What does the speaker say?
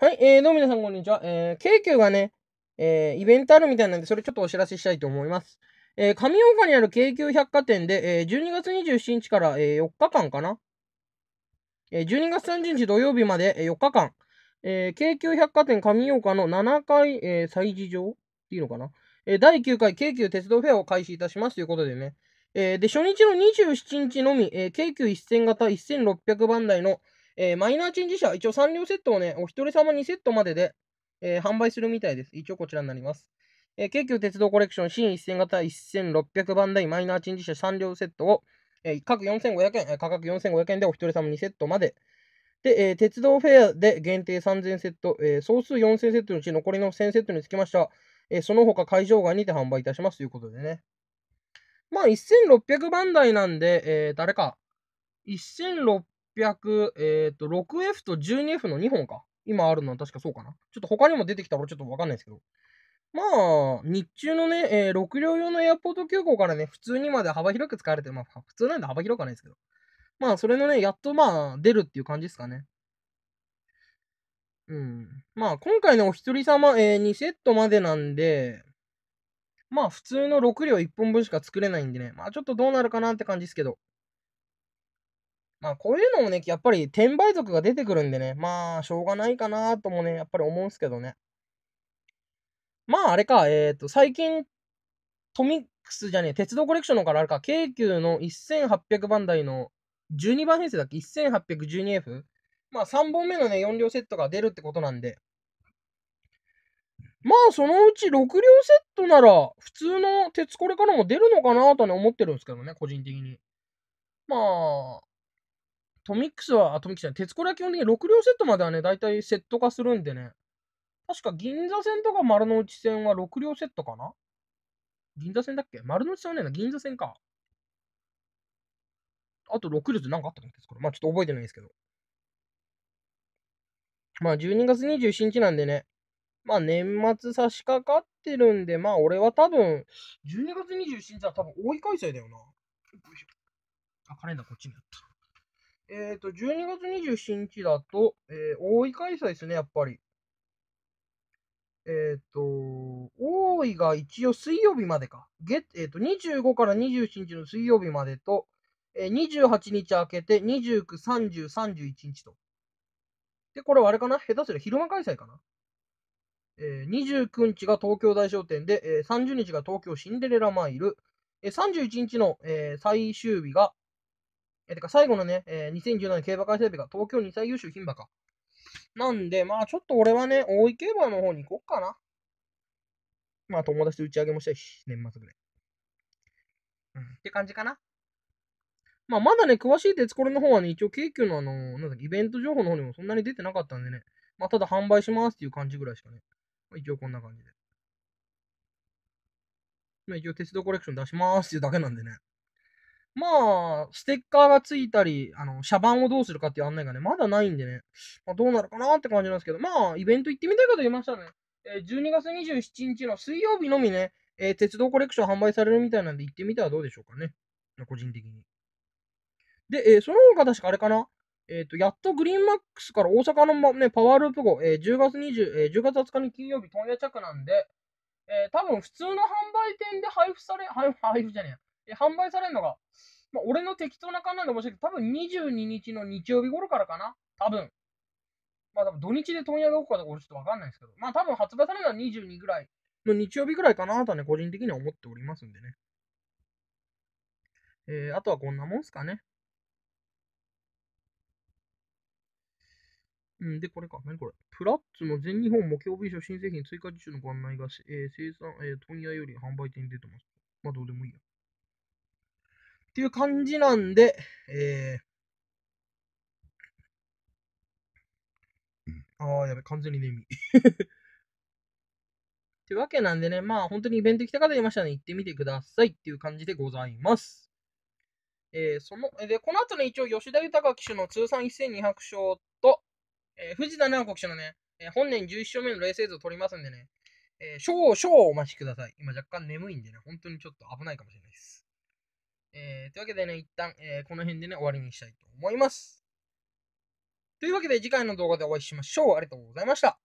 はい、えー、どうも皆さんこんにちは。えー、京急がね、えー、イベントあるみたいなんで、それちょっとお知らせしたいと思います。えー、上岡にある京急百貨店で、えー、12月27日から、えー、4日間かな。えー、12月30日土曜日まで、えー、4日間、えー、京急百貨店上岡の7階、えー、催事場っていうのかな。えー、第9回京急鉄道フェアを開始いたしますということでね。えー、で、初日の27日のみ、えー、京急1000型1600番台の、えー、マイナーチェンジ車、一応3両セットをね、お一人様2セットまでで、えー、販売するみたいです。一応こちらになります。えー、京急鉄道コレクション、新1000型1600番台マイナーチェンジ車3両セットを、えー、各4500円、価格4500円でお一人様2セットまで。で、えー、鉄道フェアで限定3000セット、えー、総数4000セットのうち残りの1000セットにつきましては、えー、その他会場外にて販売いたしますということでね。まあ、1600番台なんで、えー、誰か、1600 0 0えっ、と、6F と 12F の2本か。今あるのは確かそうかな。ちょっと他にも出てきたらちょっとわかんないですけど。まあ、日中のね、えー、6両用のエアポート急行からね、普通にまで幅広く使われて、まあ、普通なんで幅広くはないですけど。まあ、それのね、やっとまあ、出るっていう感じですかね。うん。まあ、今回のお一人様、えー、2セットまでなんで、まあ、普通の6両1本分しか作れないんでね、まあ、ちょっとどうなるかなって感じですけど。まあこういうのもね、やっぱり転売族が出てくるんでね、まあしょうがないかなともね、やっぱり思うんすけどね。まああれか、えっ、ー、と、最近、トミックスじゃねえ、鉄道コレクションのからあるか、京急の1800番台の12番編成だっけ ?1812F? まあ3本目のね、4両セットが出るってことなんで。まあそのうち6両セットなら、普通の鉄コレからも出るのかなとね、思ってるんですけどね、個人的に。まあ、トミックスは、あトミックスじゃない、鉄コレは基本的に6両セットまではね、大体セット化するんでね。確か銀座線とか丸の内線は6両セットかな銀座線だっけ丸の内線はねえな、銀座線か。あと6両って何かあったんですかまあちょっと覚えてないですけど。まあ12月27日なんでね、まあ年末差し掛かってるんで、まあ俺は多分、12月27日は多分大い開催だよな。あ、カレンダーこっちにあった。えっ、ー、と、12月27日だと、えー、大井開催ですね、やっぱり。えっ、ー、と、大井が一応水曜日までか。月、えっ、と、25から27日の水曜日までと、えー、28日明けて、29、30、31日と。で、これはあれかな下手すりゃ昼間開催かなえー、29日が東京大商店で、えー、30日が東京シンデレラマイル、えー、31日の、えー、最終日が、え、てか最後のね、えー、2017年競馬開催日が東京2歳優秀牝馬か。なんで、まあちょっと俺はね、大井競馬の方に行こっかな。まあ友達と打ち上げもしたいし、年末ぐらい。うん、って感じかな。まあまだね、詳しい鉄これの方はね、一応京急のあの、なんだっけ、イベント情報の方にもそんなに出てなかったんでね。まあただ販売しますっていう感じぐらいしかね。まあ、一応こんな感じで。まあ一応鉄道コレクション出しますっていうだけなんでね。まあ、ステッカーがついたり、あの、車番をどうするかっていう案内がね、まだないんでね、まあ、どうなるかなって感じなんですけど、まあ、イベント行ってみたいと言いましたね。えー、12月27日の水曜日のみね、えー、鉄道コレクション販売されるみたいなんで行ってみたらどうでしょうかね。個人的に。で、えー、その他確かあれかなえっ、ー、と、やっとグリーンマックスから大阪の、まね、パワーループ号、えー、10月20、えー、10月20日に金曜日、問屋着なんで、えー、多分普通の販売店で配布され、配布、配布じゃねえ、え販売されるのが、まあ、俺の適当な考えで申し訳ない。多分22日の日曜日頃からかな。多分。まあ多分土日で問屋が置くかどうかちょっとわかんないですけど。まあ多分発売されるのは22ぐらいの日曜日ぐらいかなとね、個人的には思っておりますんでね。えー、あとはこんなもんすかね。うん、で、これか。何これ。プラッツの全日本模型帯書新製品追加受注のご案内がえー、生産、えー、問屋より販売店に出てます。まあ、どうでもいいや。っていう感じなんで、えー、ああ、やべ、完全に眠い。というわけなんでね、まあ本当にイベント来た方いましたら、ね、行ってみてくださいっていう感じでございます。えー、その、で、この後ね、一応吉田豊騎手の通算1200勝と、えー、藤田直子騎手のね、えー、本年11勝目のレース映像を撮りますんでね、えー、少々お待ちください。今若干眠いんでね、本当にちょっと危ないかもしれないです。えー、というわけでね、一旦、えー、この辺でね、終わりにしたいと思います。というわけで、次回の動画でお会いしましょう。ありがとうございました。